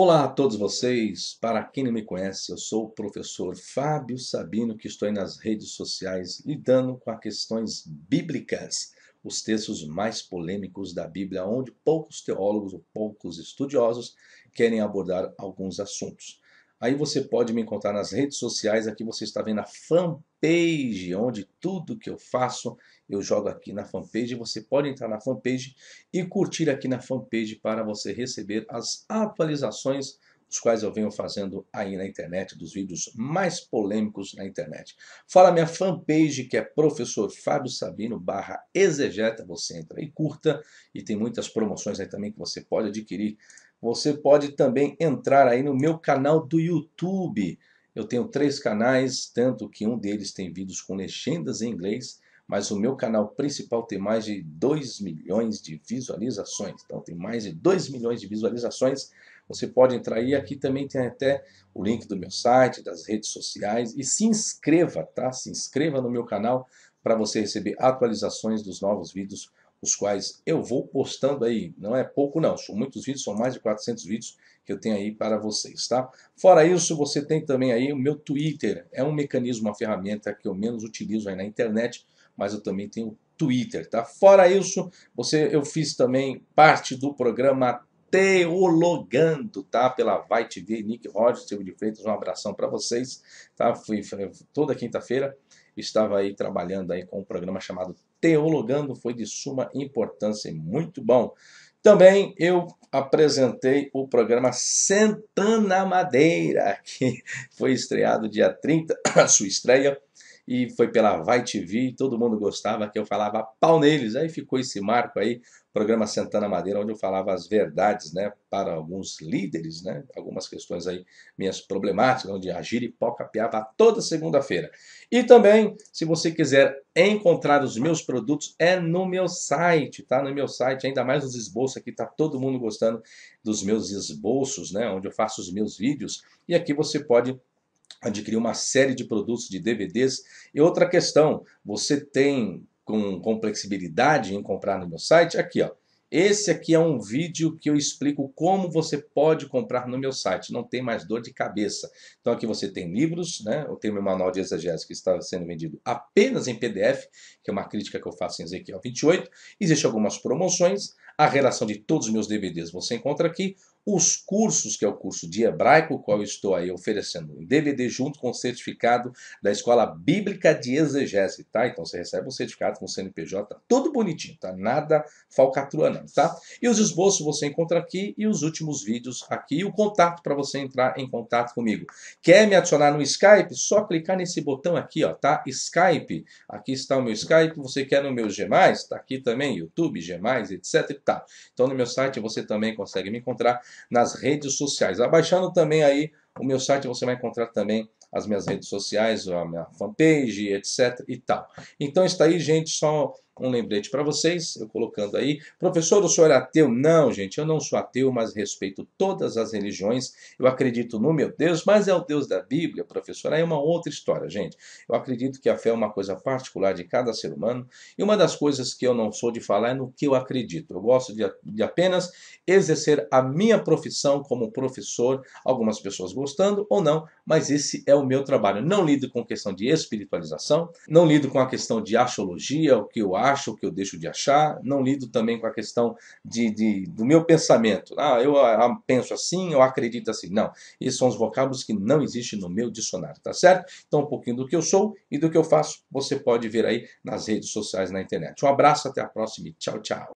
Olá a todos vocês. Para quem não me conhece, eu sou o professor Fábio Sabino, que estou aí nas redes sociais lidando com as questões bíblicas, os textos mais polêmicos da Bíblia, onde poucos teólogos ou poucos estudiosos querem abordar alguns assuntos. Aí você pode me encontrar nas redes sociais, aqui você está vendo a fanpage, onde tudo que eu faço eu jogo aqui na fanpage. Você pode entrar na fanpage e curtir aqui na fanpage para você receber as atualizações os quais eu venho fazendo aí na internet, dos vídeos mais polêmicos na internet. Fala minha fanpage, que é professor Fábio Sabino barra exegeta, você entra e curta, e tem muitas promoções aí também que você pode adquirir você pode também entrar aí no meu canal do YouTube. Eu tenho três canais, tanto que um deles tem vídeos com legendas em inglês, mas o meu canal principal tem mais de 2 milhões de visualizações. Então tem mais de 2 milhões de visualizações. Você pode entrar aí, aqui também tem até o link do meu site, das redes sociais e se inscreva, tá? Se inscreva no meu canal para você receber atualizações dos novos vídeos os quais eu vou postando aí. Não é pouco não, são muitos vídeos, são mais de 400 vídeos que eu tenho aí para vocês, tá? Fora isso, você tem também aí o meu Twitter. É um mecanismo, uma ferramenta que eu menos utilizo aí na internet, mas eu também tenho Twitter, tá? Fora isso, você eu fiz também parte do programa Teologando, tá? Pela Vai TV, Nick Rogers, Silvio de Freitas, um abração para vocês, tá? Fui, toda quinta-feira estava aí trabalhando aí com um programa chamado Teologando foi de suma importância e muito bom. Também eu apresentei o programa Sentana Madeira, que foi estreado dia 30, a sua estreia e foi pela Vai TV, todo mundo gostava que eu falava pau neles. Aí ficou esse marco aí, programa Santana Madeira, onde eu falava as verdades, né, para alguns líderes, né, algumas questões aí minhas problemáticas, onde e poca piava toda segunda-feira. E também, se você quiser encontrar os meus produtos, é no meu site, tá? No meu site, ainda mais os esboços aqui, tá todo mundo gostando dos meus esboços, né, onde eu faço os meus vídeos. E aqui você pode adquirir uma série de produtos de DVDs. E outra questão, você tem com complexibilidade em comprar no meu site? Aqui, ó. Esse aqui é um vídeo que eu explico como você pode comprar no meu site, não tem mais dor de cabeça. Então aqui você tem livros, né? eu tenho meu manual de exegese que está sendo vendido apenas em PDF, que é uma crítica que eu faço em Ezequiel 28. Existem algumas promoções, a relação de todos os meus DVDs você encontra aqui, os cursos, que é o curso de hebraico, qual eu estou aí oferecendo em DVD junto com o certificado da Escola Bíblica de Exegese, tá? Então você recebe um certificado com o CNPJ, tá? tudo bonitinho, tá? Nada falcatrua não, tá? E os esboços você encontra aqui e os últimos vídeos aqui e o contato para você entrar em contato comigo. Quer me adicionar no Skype? Só clicar nesse botão aqui, ó, tá? Skype. Aqui está o meu Skype. Você quer no meu G+, tá aqui também, YouTube, G+, etc, tá? Então no meu site você também consegue me encontrar nas redes sociais. Abaixando também aí o meu site, você vai encontrar também as minhas redes sociais, a minha fanpage, etc e tal. Então está aí, gente, só um lembrete para vocês, eu colocando aí. Professor, o senhor é ateu? Não, gente, eu não sou ateu, mas respeito todas as religiões. Eu acredito no meu Deus, mas é o Deus da Bíblia, professor. Aí é uma outra história, gente. Eu acredito que a fé é uma coisa particular de cada ser humano. E uma das coisas que eu não sou de falar é no que eu acredito. Eu gosto de, de apenas exercer a minha profissão como professor, algumas pessoas gostando ou não, mas esse é o meu trabalho. Não lido com questão de espiritualização, não lido com a questão de astrologia, o que eu acho acho, o que eu deixo de achar, não lido também com a questão de, de do meu pensamento. Ah, eu ah, ah, penso assim, eu acredito assim. Não, esses são os vocábulos que não existem no meu dicionário, tá certo? Então, um pouquinho do que eu sou e do que eu faço, você pode ver aí nas redes sociais, na internet. Um abraço, até a próxima e tchau, tchau.